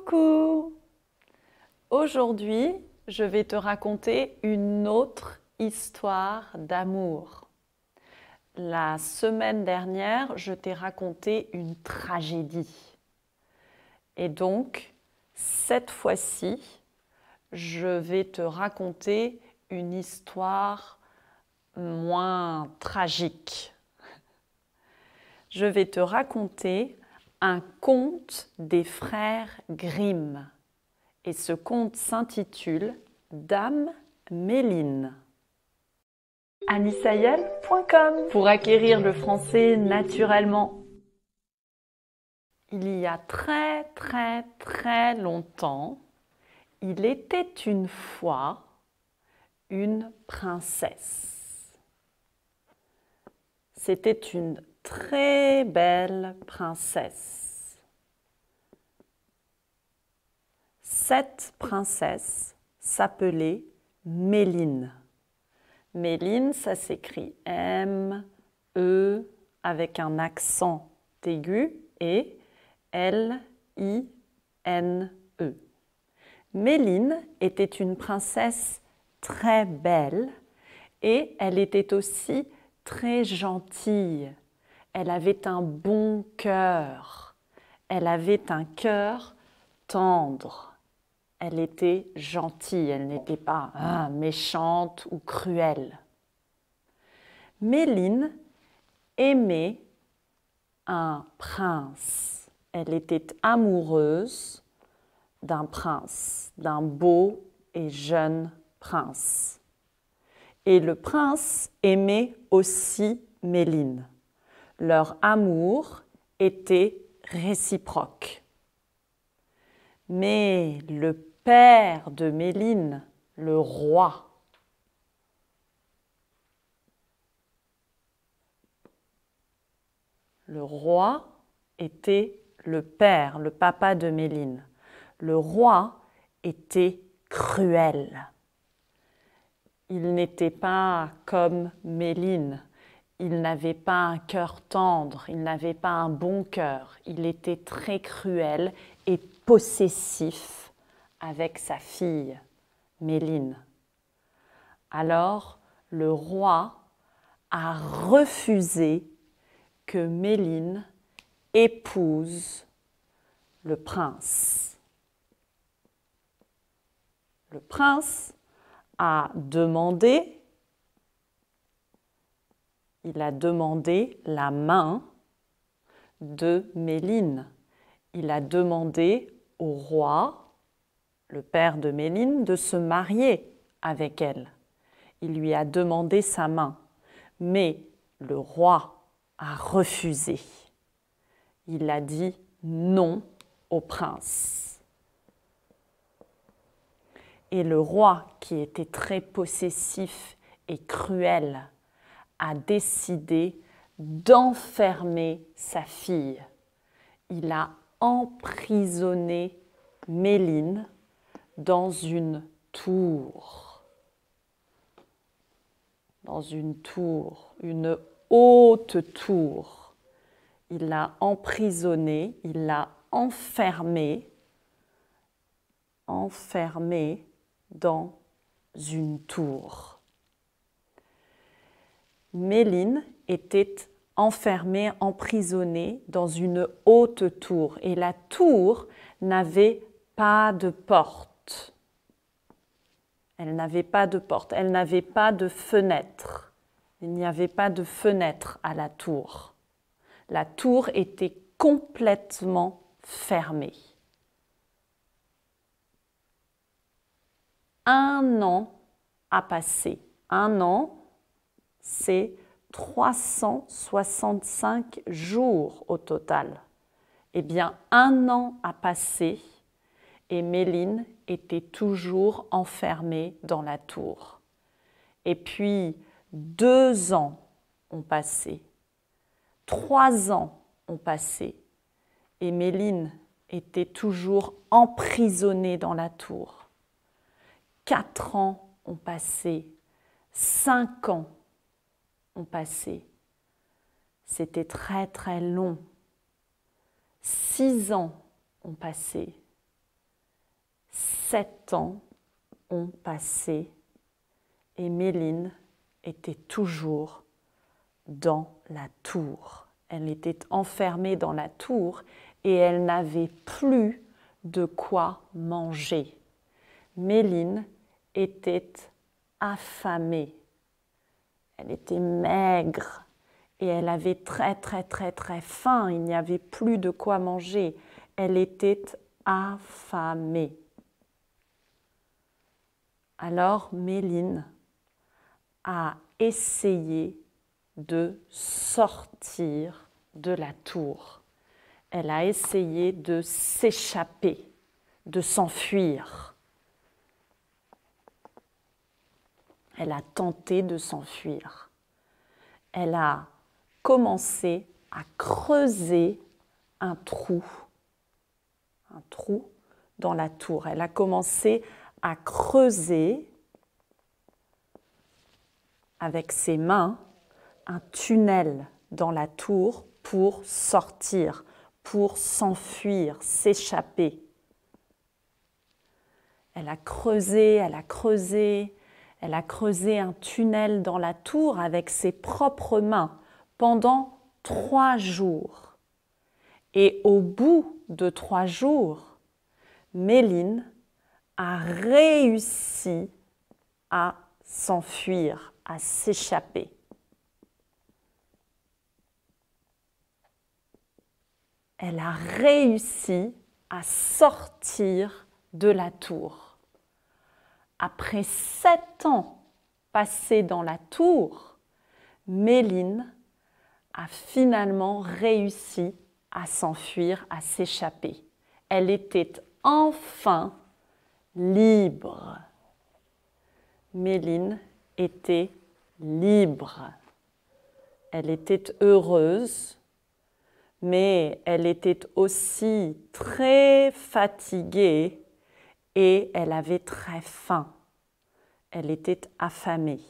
Coucou Aujourd'hui, je vais te raconter une autre histoire d'amour. La semaine dernière, je t'ai raconté une tragédie. Et donc, cette fois-ci, je vais te raconter une histoire moins tragique. Je vais te raconter un conte des frères Grimm. Et ce conte s'intitule Dame Méline. Anissayel.com pour acquérir le français naturellement. Il y a très très très longtemps, il était une fois une princesse. C'était une très belle princesse. Cette princesse s'appelait Méline. Méline, ça s'écrit M, E avec un accent aigu et L, I, N, E. Méline était une princesse très belle et elle était aussi très gentille. Elle avait un bon cœur. Elle avait un cœur tendre. Elle était gentille, elle n'était pas hein, méchante ou cruelle. Méline aimait un prince. Elle était amoureuse d'un prince, d'un beau et jeune prince. Et le prince aimait aussi Méline leur amour était réciproque. Mais le père de Méline, le roi, le roi était le père, le papa de Méline. Le roi était cruel. Il n'était pas comme Méline il n'avait pas un cœur tendre, il n'avait pas un bon cœur, il était très cruel et possessif avec sa fille, Méline. Alors le roi a refusé que Méline épouse le prince. Le prince a demandé il a demandé la main de Méline. Il a demandé au roi, le père de Méline, de se marier avec elle. Il lui a demandé sa main, mais le roi a refusé. Il a dit non au prince. Et le roi, qui était très possessif et cruel, a décidé d'enfermer sa fille. Il a emprisonné Méline dans une tour. Dans une tour, une haute tour. Il l'a emprisonné, il l'a enfermé, enfermé dans une tour. Méline était enfermée, emprisonnée dans une haute tour et la tour n'avait pas de porte. Elle n'avait pas de porte, elle n'avait pas de fenêtre. Il n'y avait pas de fenêtre à la tour. La tour était complètement fermée. Un an a passé. Un an c'est 365 jours au total. Eh bien, un an a passé et Méline était toujours enfermée dans la tour. Et puis, deux ans ont passé, trois ans ont passé, et Méline était toujours emprisonnée dans la tour. Quatre ans ont passé, cinq ans ont passé. C'était très très long. Six ans ont passé. Sept ans ont passé. Et Méline était toujours dans la tour. Elle était enfermée dans la tour et elle n'avait plus de quoi manger. Méline était affamée. Elle était maigre et elle avait très très très très faim. Il n'y avait plus de quoi manger. Elle était affamée. Alors Méline a essayé de sortir de la tour. Elle a essayé de s'échapper, de s'enfuir. Elle a tenté de s'enfuir. Elle a commencé à creuser un trou, un trou dans la tour. Elle a commencé à creuser avec ses mains un tunnel dans la tour pour sortir, pour s'enfuir, s'échapper. Elle a creusé, elle a creusé, elle a creusé un tunnel dans la tour avec ses propres mains pendant trois jours. Et au bout de trois jours, Méline a réussi à s'enfuir, à s'échapper. Elle a réussi à sortir de la tour. Après sept ans passés dans la tour, Méline a finalement réussi à s'enfuir, à s'échapper. Elle était enfin libre. Méline était libre. Elle était heureuse, mais elle était aussi très fatiguée et elle avait très faim. Elle était affamée.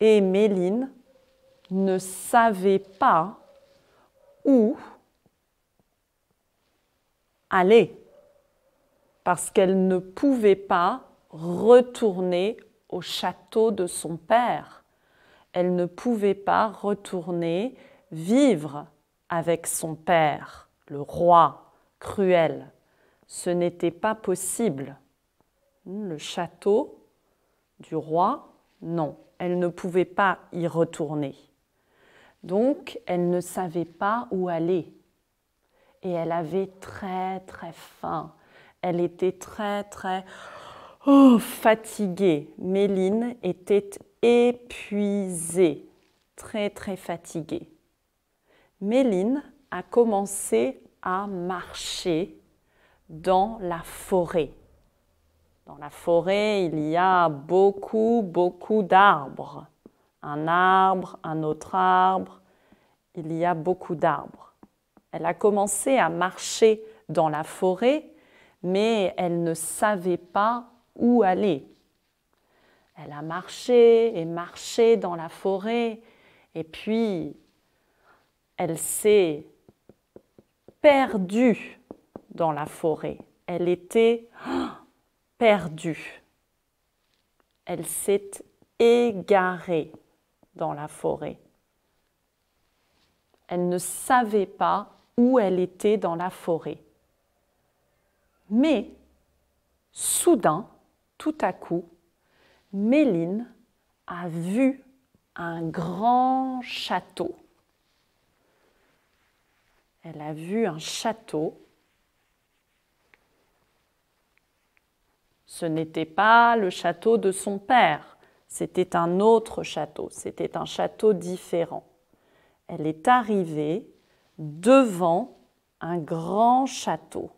Et Méline ne savait pas où aller parce qu'elle ne pouvait pas retourner au château de son père. Elle ne pouvait pas retourner vivre avec son père, le roi cruel ce n'était pas possible. Hmm, le château du roi, non, elle ne pouvait pas y retourner. Donc, elle ne savait pas où aller. Et elle avait très très faim. Elle était très très oh, fatiguée. Méline était épuisée, très très fatiguée. Méline a commencé à marcher dans la forêt. Dans la forêt, il y a beaucoup, beaucoup d'arbres. Un arbre, un autre arbre. Il y a beaucoup d'arbres. Elle a commencé à marcher dans la forêt, mais elle ne savait pas où aller. Elle a marché et marché dans la forêt, et puis elle s'est perdue dans la forêt. Elle était perdue. Elle s'est égarée dans la forêt. Elle ne savait pas où elle était dans la forêt. Mais, soudain, tout à coup, Méline a vu un grand château. Elle a vu un château Ce n'était pas le château de son père, c'était un autre château, c'était un château différent. Elle est arrivée devant un grand château.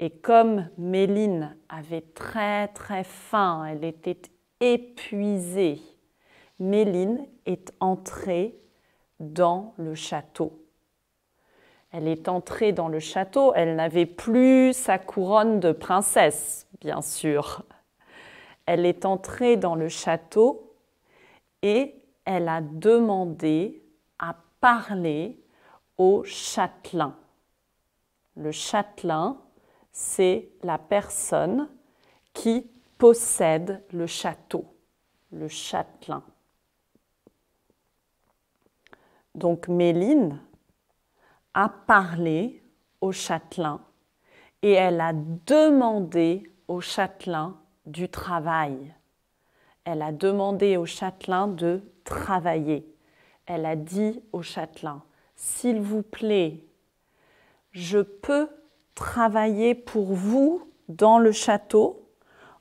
Et comme Méline avait très très faim, elle était épuisée, Méline est entrée dans le château. Elle est entrée dans le château, elle n'avait plus sa couronne de princesse, bien sûr. Elle est entrée dans le château et elle a demandé à parler au châtelain. Le châtelain, c'est la personne qui possède le château, le châtelain. Donc Méline, a parlé au châtelain et elle a demandé au châtelain du travail. Elle a demandé au châtelain de travailler. Elle a dit au châtelain, s'il vous plaît, je peux travailler pour vous dans le château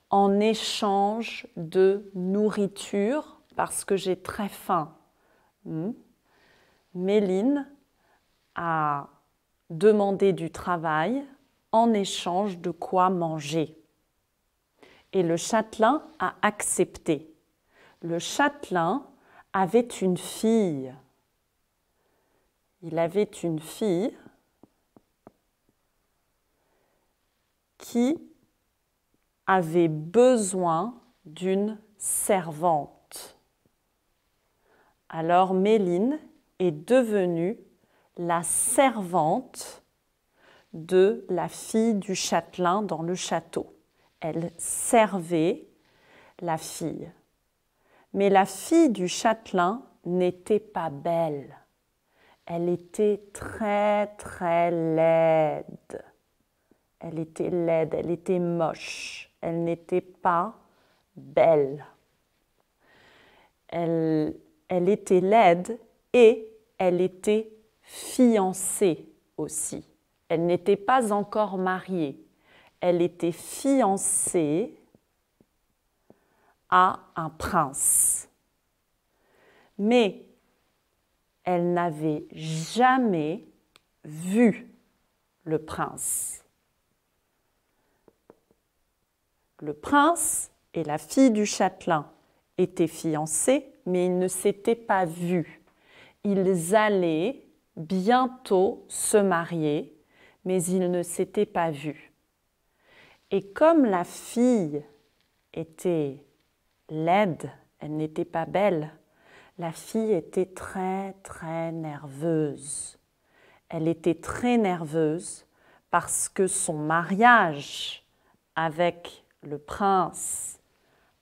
en échange de nourriture parce que j'ai très faim. Hmm. Méline à demander du travail en échange de quoi manger. Et le châtelain a accepté. Le châtelain avait une fille. Il avait une fille qui avait besoin d'une servante. Alors Méline est devenue la servante de la fille du châtelain dans le château. Elle servait la fille. Mais la fille du châtelain n'était pas belle. Elle était très très laide. Elle était laide, elle était moche. Elle n'était pas belle. Elle, elle était laide et elle était fiancée aussi. Elle n'était pas encore mariée. Elle était fiancée à un prince. Mais elle n'avait jamais vu le prince. Le prince et la fille du châtelain étaient fiancés, mais ils ne s'étaient pas vus. Ils allaient bientôt se marier, mais ils ne s'étaient pas vus. Et comme la fille était laide, elle n'était pas belle, la fille était très très nerveuse. Elle était très nerveuse parce que son mariage avec le prince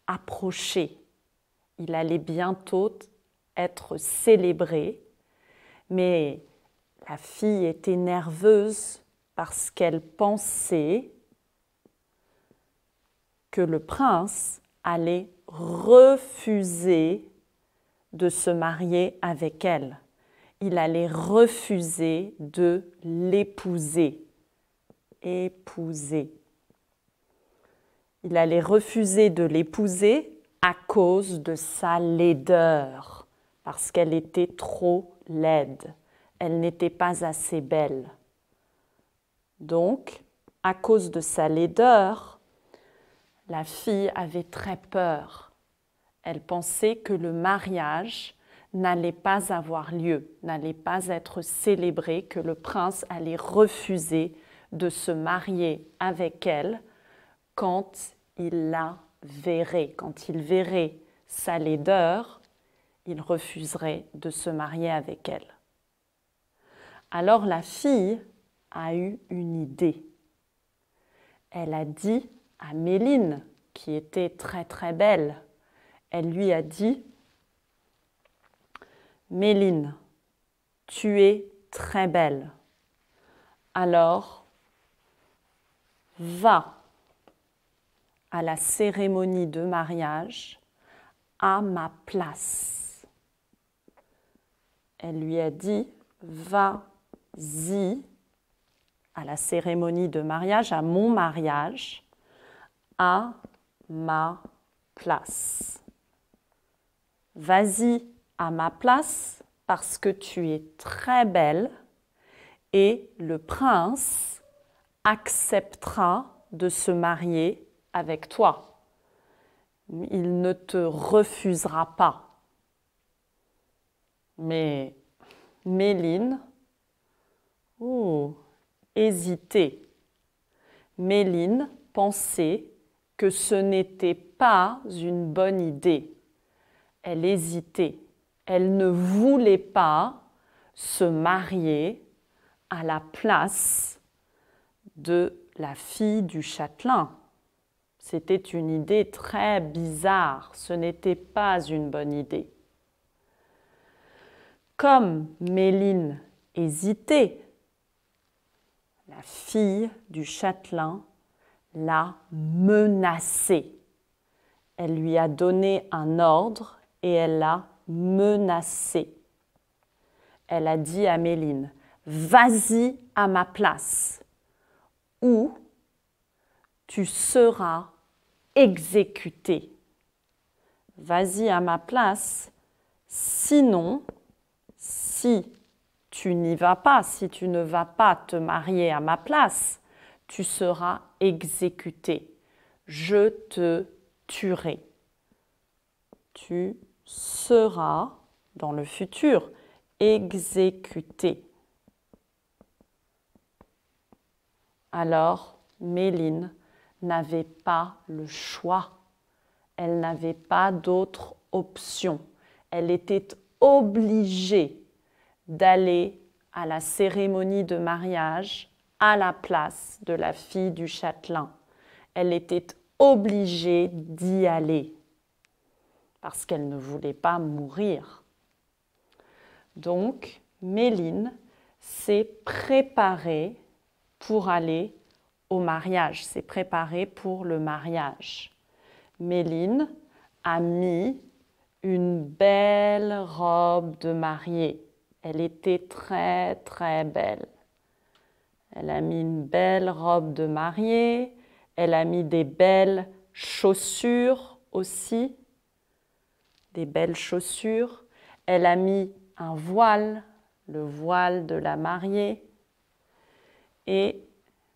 approchait. Il allait bientôt être célébré mais la fille était nerveuse parce qu'elle pensait que le prince allait refuser de se marier avec elle. Il allait refuser de l'épouser. Épouser. Il allait refuser de l'épouser à cause de sa laideur, parce qu'elle était trop laide. Elle n'était pas assez belle. Donc, à cause de sa laideur, la fille avait très peur. Elle pensait que le mariage n'allait pas avoir lieu, n'allait pas être célébré, que le prince allait refuser de se marier avec elle quand il la verrait, quand il verrait sa laideur il refuserait de se marier avec elle. Alors la fille a eu une idée. Elle a dit à Méline, qui était très très belle, elle lui a dit, Méline, tu es très belle. Alors, va à la cérémonie de mariage à ma place elle lui a dit Vas-y à la cérémonie de mariage, à mon mariage, à ma place. Vas-y à ma place parce que tu es très belle et le prince acceptera de se marier avec toi. Il ne te refusera pas mais Méline, hésitait. Méline pensait que ce n'était pas une bonne idée. Elle hésitait. Elle ne voulait pas se marier à la place de la fille du châtelain. C'était une idée très bizarre. Ce n'était pas une bonne idée. Comme Méline hésitait, la fille du châtelain l'a menacée. Elle lui a donné un ordre et elle l'a menacée. Elle a dit à Méline, vas-y à ma place ou tu seras exécutée Vas-y à ma place, sinon si tu n'y vas pas, si tu ne vas pas te marier à ma place, tu seras exécuté. Je te tuerai. Tu seras, dans le futur, exécuté. Alors, Méline n'avait pas le choix. Elle n'avait pas d'autre option. Elle était obligée d'aller à la cérémonie de mariage à la place de la fille du châtelain. Elle était obligée d'y aller parce qu'elle ne voulait pas mourir. Donc, Méline s'est préparée pour aller au mariage, s'est préparée pour le mariage. Méline a mis une belle robe de mariée. Elle était très très belle. Elle a mis une belle robe de mariée, elle a mis des belles chaussures aussi, des belles chaussures. Elle a mis un voile, le voile de la mariée. Et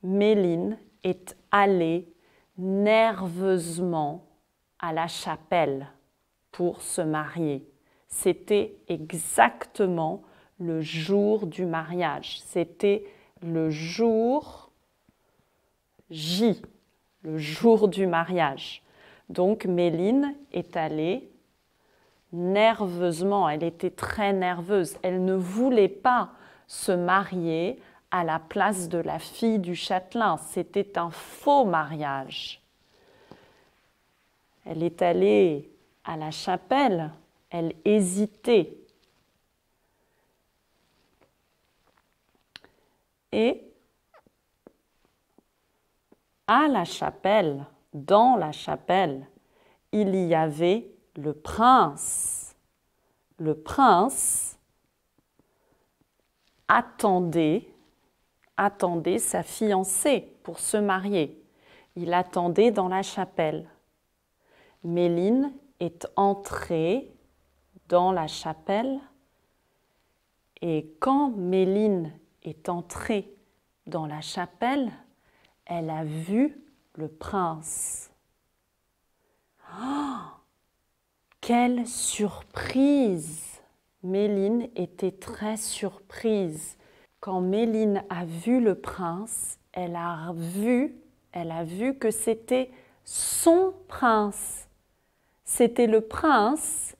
Méline est allée nerveusement à la chapelle pour se marier. C'était exactement le jour du mariage. C'était le jour J, le jour du mariage. Donc Méline est allée nerveusement, elle était très nerveuse, elle ne voulait pas se marier à la place de la fille du châtelain. C'était un faux mariage. Elle est allée à la chapelle, elle hésitait. Et à la chapelle, dans la chapelle, il y avait le prince. Le prince attendait, attendait sa fiancée pour se marier. Il attendait dans la chapelle. Méline est entrée dans la chapelle et quand Méline est entrée dans la chapelle, elle a vu le prince. Oh, quelle surprise Méline était très surprise. Quand Méline a vu le prince, elle a vu, elle a vu que c'était son prince c'était le prince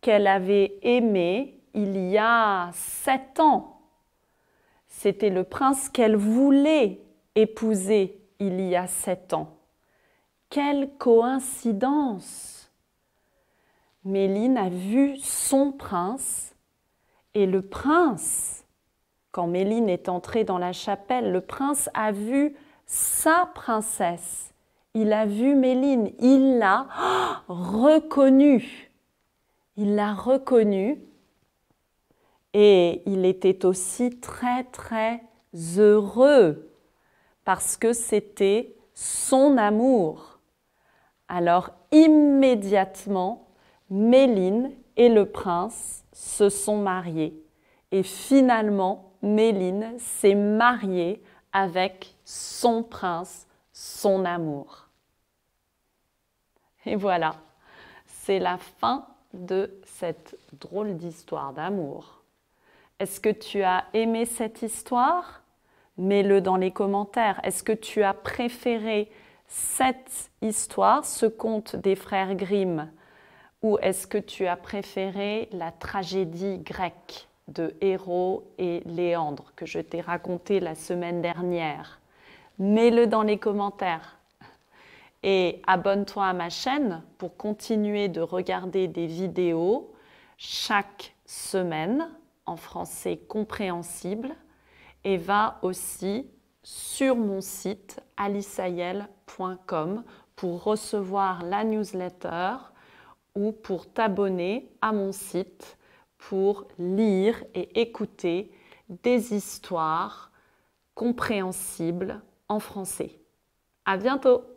qu'elle avait aimé il y a sept ans. C'était le prince qu'elle voulait épouser il y a sept ans. Quelle coïncidence Méline a vu son prince et le prince, quand Méline est entrée dans la chapelle, le prince a vu sa princesse il a vu Méline, il l'a reconnue. Il l'a reconnue et il était aussi très très heureux parce que c'était son amour. Alors immédiatement, Méline et le prince se sont mariés et finalement Méline s'est mariée avec son prince, son amour. Et voilà, c'est la fin de cette drôle d'histoire d'amour. Est-ce que tu as aimé cette histoire Mets-le dans les commentaires. Est-ce que tu as préféré cette histoire, ce conte des frères Grimm Ou est-ce que tu as préféré la tragédie grecque de Héro et Léandre que je t'ai raconté la semaine dernière Mets-le dans les commentaires. Et abonne-toi à ma chaîne pour continuer de regarder des vidéos chaque semaine en français compréhensible et va aussi sur mon site alisayel.com pour recevoir la newsletter ou pour t'abonner à mon site pour lire et écouter des histoires compréhensibles en français. À bientôt!